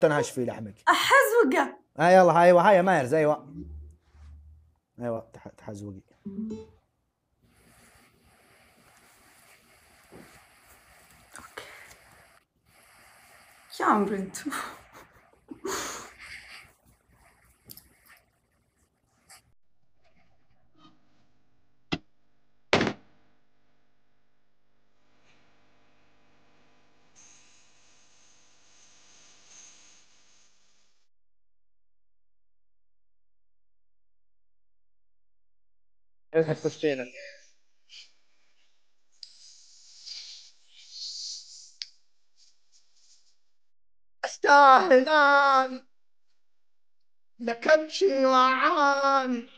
تنهش في لحمك احزوقه آه يلا ايوه هاي مايرز ايوه ايوه تحزوقي اوكي يا عمري انتو اضحك فستينك لكم شي وعان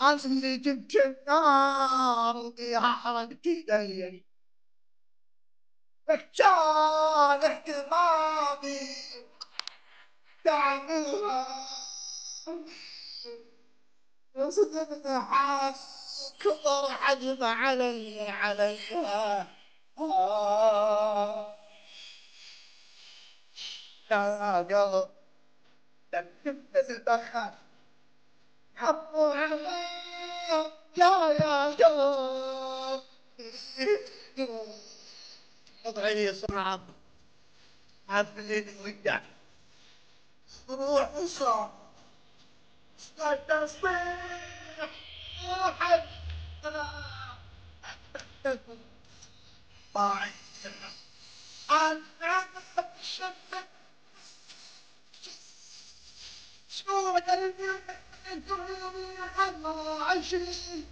اصلي جبت النار يا حرقت ايدي مكان اهتمامي دعموها كبر عجب علي علي آه لا قلب تكتبت البخار حبوا علي لا يا قلب وضعي صعب عبلي ودع روح صعب أصيح بعيد عن الشمس شو قلبي الله عشيق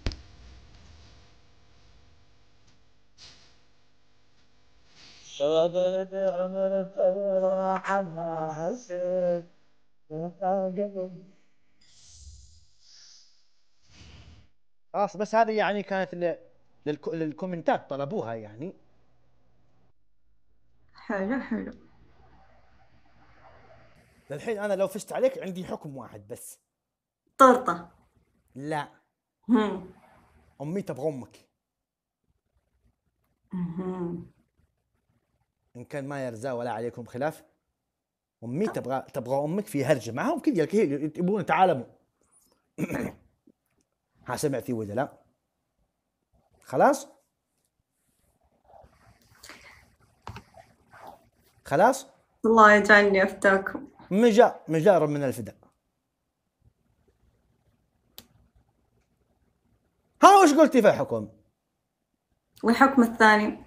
شبابي عمرت الله عما حسيت خلاص بس هذه يعني كانت للكومنتات طلبوها يعني حلو حلو للحين انا لو فزت عليك عندي حكم واحد بس طرطة لا هم. امي تبغى امك ان كان ما يرزا ولا عليكم خلاف امي أه. تبغى تبغى امك في هرجه معهم كذا يبون يتعالموا ها سمعتي ولا لا خلاص خلاص الله يجعلني افتاكم مجا مجار من الفداء ها وش قلتي في الحكم والحكم الثاني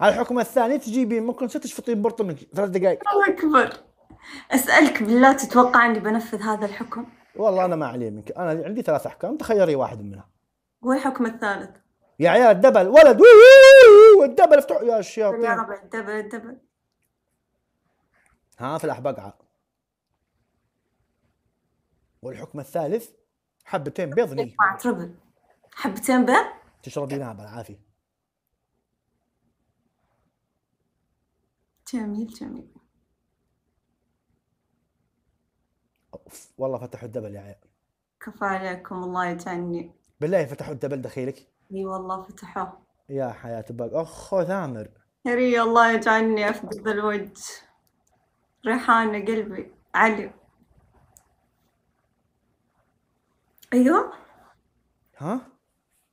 على الحكم الثاني تجيبين ممكن تشفطين برطمك ثلاث دقائق الله اكبر اسالك بالله تتوقع اني بنفذ هذا الحكم والله انا ما علي منك انا عندي ثلاث احكام تخيري واحد منها والحكم الثالث يا عيال الدبل ولد والدبل افتح يا الشياطين يا ربع الدبل الدبل ها في الاحبقعه والحكم الثالث حبتين بيض نيه تربل حبتين بيض تشربينها بالعافيه جميل جميل اوف والله فتحوا الدبل يا عيال كفى عليكم الله يتعني بالله فتحوا الدبل دخيلك اي والله فتحوه يا حياة بق اخو ثامر هري الله يجعلني افقد الوجه ريحانة قلبي علي ايوه ها؟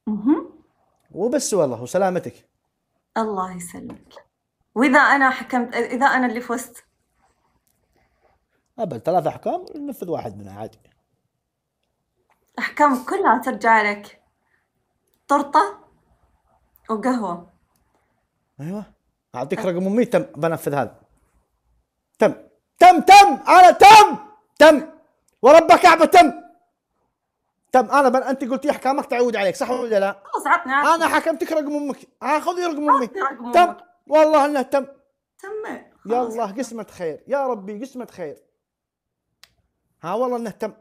اها وبس والله وسلامتك الله يسلمك واذا انا حكمت اذا انا اللي فزت قبل ثلاث احكام ننفذ واحد منها عادي احكام كلها ترجع لك طرطه وقهوه ايوه اعطيك أه. رقم امي تم بنفذ هذا تم تم تم انا تم تم ورب كعبه تم تم انا بن... انت قلتي احكامك تعود عليك صح ولا لا؟ خلاص عطني انا حكمتك رقم امك خذي رقم امي تم والله انه تم تم يلا قسمة خير يا ربي قسمة خير ها والله نهتم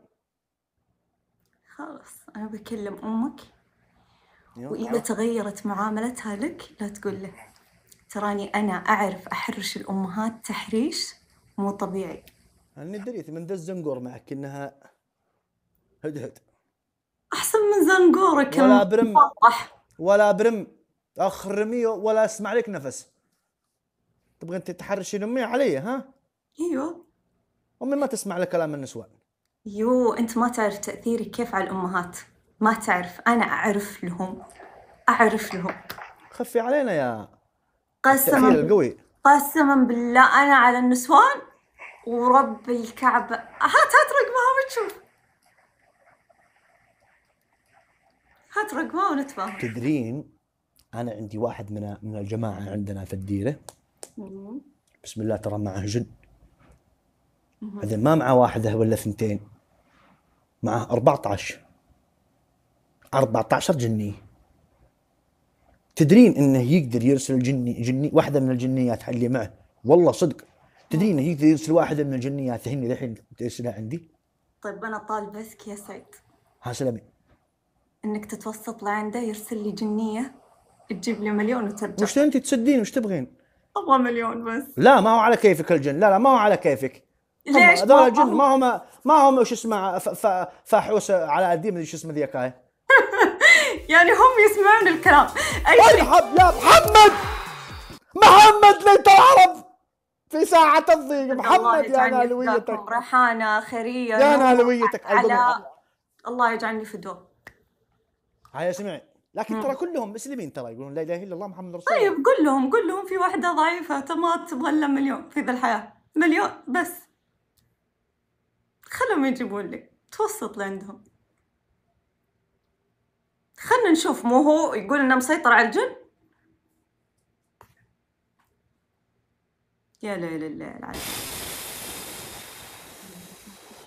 خلاص انا بكلم امك واذا تغيرت معاملتها لك لا تقول له تراني انا اعرف احرش الامهات تحريش مو طبيعي أنا دريت من ذا الزنقور معك إنها هدهد أحسن من زنقورك ولا برم ولا برم أخرمي ولا أسمع لك نفس تبغين تتحرشين أمي علي ها؟ أيوه أمي ما تسمع لكلام النسوان يو أنت ما تعرف تأثيري كيف على الأمهات ما تعرف أنا أعرف لهم أعرف لهم خفي علينا يا قسما القوي قسما بالله أنا على النسوان ورب الكعبة هات هات رقمها وتشوف هات رقمها ونتفاهم تدرين أنا عندي واحد من من الجماعة عندنا في الديرة بسم الله ترى معه جد بعدين ما معه واحده ولا ثنتين معه 14 14 جني تدرين انه يقدر يرسل جني جني واحده من الجنيات اللي معه والله صدق تدرين انه يقدر يرسل واحده من الجنيات هني الحين ترسلها عندي طيب انا طالبتك يا سعيد ها سلمي انك تتوسط لعنده يرسل لي جنيه تجيب لي مليون وترجع وش انت تسدين وش تبغين؟ ابغى مليون بس لا ما هو على كيفك الجن لا لا ما هو على كيفك ليش؟ هذول الجن ما هم ما هم شو اسمه فحوسه على قديم إيه، شو اسمه ذيك هاي يعني هم يسمعون الكلام اي شيء يا محمد محمد ليت العرب في ساعة الضيق محمد يا نالويتك ريحانة خيرية يا نالويتك على الله يجعلني في الدور هاي اسمعي لكن ترى كلهم مسلمين ترى يقولون لا اله الا الله محمد رسول الله طيب قل لهم قل لهم في واحدة ضعيفة تمام تبغى مليون في ذا الحياة مليون بس خلهم يجيبون لك توسط لعندهم خلنا نشوف مو هو يقول انه مسيطر على الجن يا ليل العظيم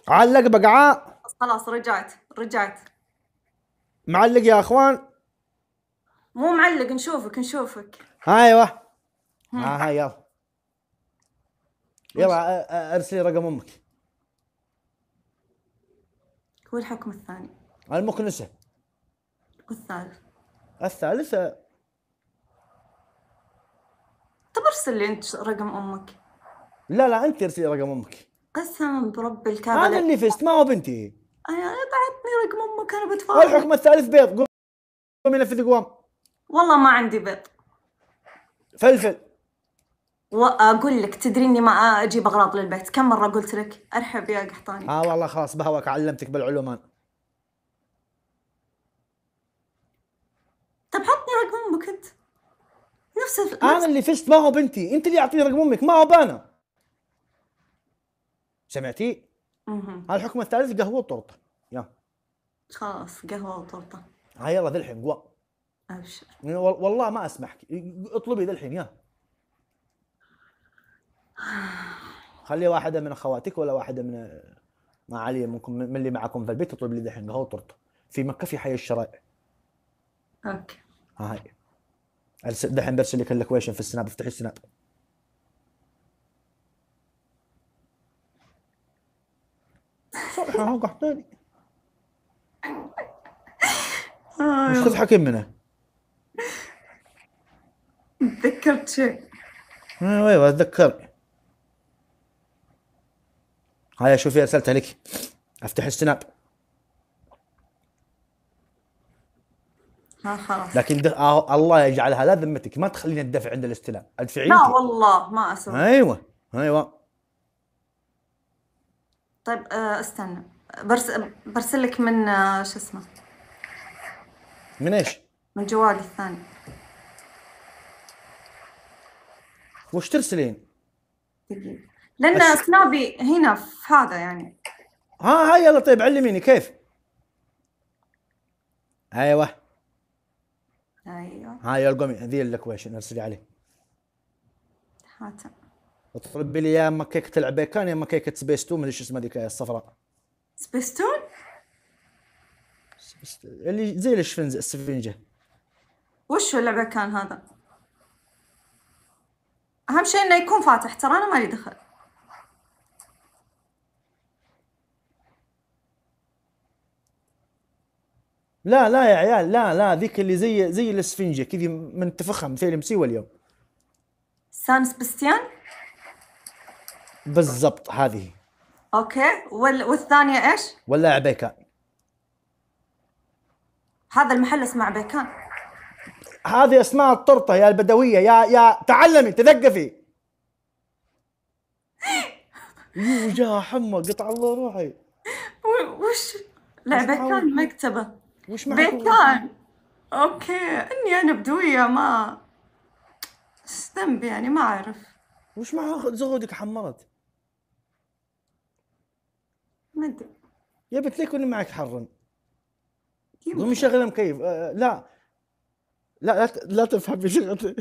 علق بقعاء خلاص رجعت رجعت معلق يا اخوان مو معلق نشوفك نشوفك ايوه ها آه يلا يلا ارسلي رقم امك هو الحكم الثاني المكنسة والثالث الثالثة طب ارسل لي انت رقم امك لا لا انت ارسلي رقم امك قسما برب الكعبة انا اللي فزت ما هو بنتي انا أيوة، أيوة، بعتني رقم امك انا بتفاهم والحكم الثالث بيض قوم ينفذ قوام والله ما عندي بيض فلفل واقول لك تدري اني ما اجيب اغراض للبيت كم مره قلت لك ارحب يا قحطاني اه والله خلاص بهواك علمتك انا. طب حطني رقم امك انت نفس انا اللي فزت ما هو بنتي انت اللي اعطيني رقم امك ما هو بانا سمعتي؟ اها الحكم الثالث قهوه وطرطه يا خلاص قهوه وطرطه هاي يلا ذلحين قوى ابشر والله ما اسمحك اطلبي ذلحين يا خلي واحده من اخواتك ولا واحده من ما علي منكم من اللي معكم في البيت تطلب لي دحين قهوه وتورته في مكه في حي الشرائع اوكي هاي دحين برسل لك اللوكيشن في السناب افتحي السناب صح هو قحطاني مش تضحكين منه تذكرت شيء ايوه تذكرني هاي شوفي ارسلتها لك افتح السناب لكن ده آه الله يجعلها لا ذمتك ما تخليني الدفع عند الاستلام ادفعي لا والله ما اسوي ايوه ايوه طيب آه، استنى برس برسل لك من آه، شو اسمه من ايش؟ من جوالي الثاني وش ترسلين؟ دقيقة لان سنابي هنا في هذا يعني ها ها يلا طيب علميني كيف ايوه ايوه هاي القومي ذي الكويشن ارسلي عليه حاتم اطلبي لي يا اما كيكه العبيكان يا اما كيكه سبيستون ادري شو اسمها ذيك الصفراء سبيستون؟ اللي زي الشفنج السفنجه وش العبيكان هذا؟ اهم شيء انه يكون فاتح ترى انا ما لي دخل لا لا يا عيال لا لا ذيك اللي زي زي الاسفنجه كذي منتفخة مثل مسيوه اليوم سان سبستيان بالضبط هذه اوكي وال... والثانيه ايش؟ ولا عبيكان هذا المحل اسمه عبيكان هذه اسماء الطرطه يا البدويه يا يا تعلمي تثقفي يا حمى قطع الله روحي وش لعبه كان مكتبه وش معنى بيتان اوكي اني انا بدويه ما ايش ذنبي يعني ما اعرف وش مع زهودك حمرت؟ ما ادري يا بنت ليه معك حرن قومي شغله مكيف آه،, آه لا لا لا لا تفهمي شغلتي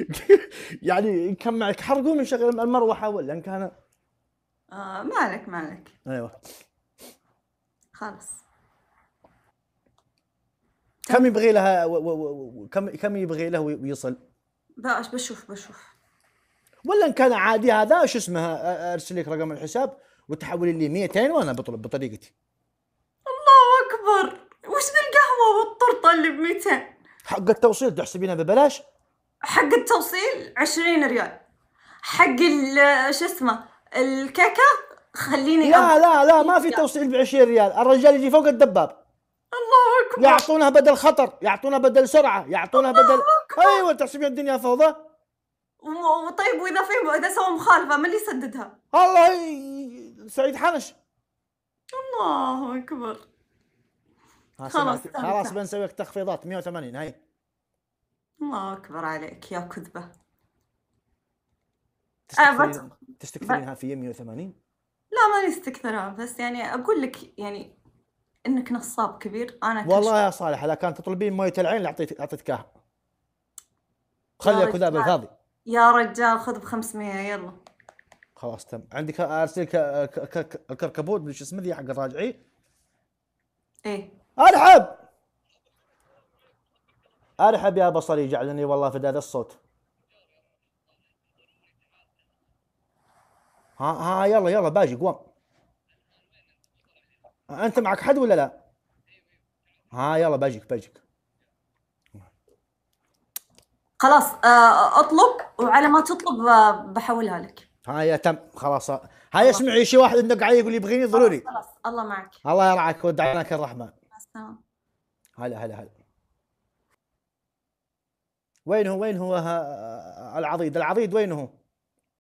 يعني ان كان معك حر قومي شغل المروحه ولا ان كان آه مالك مالك ايوه خلاص كم يبغي لها و... و... و... كم كم يبغي له ويصل؟ بشوف بشوف ولا ان كان عادي هذا شو اسمه ارسل لك رقم الحساب وتحولي لي 200 وانا بطلب بطريقتي الله اكبر وش بالقهوه والطرطه اللي ب 200 حق التوصيل تحسبينها ببلاش حق التوصيل 20 ريال حق شو اسمه الكيكه خليني لا لا لا ما في توصيل ب 20 ريال الرجال يجي فوق الدباب الله اكبر يعطونا بدل خطر يعطونا بدل سرعه يعطونا بدل أكبر. ايوه تحسبين الدنيا فوضى وطيب واذا في اذا سووا مخالفه من اللي يسددها الله ي... سعيد حنش الله اكبر خلاص خلاص بنسوي لك تخفيضات 180 هاي الله اكبر عليك يا كذبه تستكثرين تستكثرينها في 180 لا ماني استكثرها بس يعني اقول لك يعني انك نصاب كبير انا والله يا صالح اذا كانت تطلبين مويه العين اعطيتك اعطيتك اياها خلي اكو ذا بالفاضي يا رجال خذ ب 500 يلا خلاص تم عندك ارسل الكركبوت شو اسمه ذي حق الراجعي ايه ارحب ارحب يا بصري جعلني والله في هذا الصوت ها ها يلا يلا باجي قوم انت معك حد ولا لا؟ ها يلا بجيك بجيك خلاص آه، اطلب وعلى ما تطلب بحولها لك هاي تم خلاص هاي اسمعي شي واحد عندك علي يقول يبغيني ضروري خلاص الله معك الله يرعاك ودع لك الرحمه هلا هلا هلا وين هو وين هو العضيد العضيد وين هو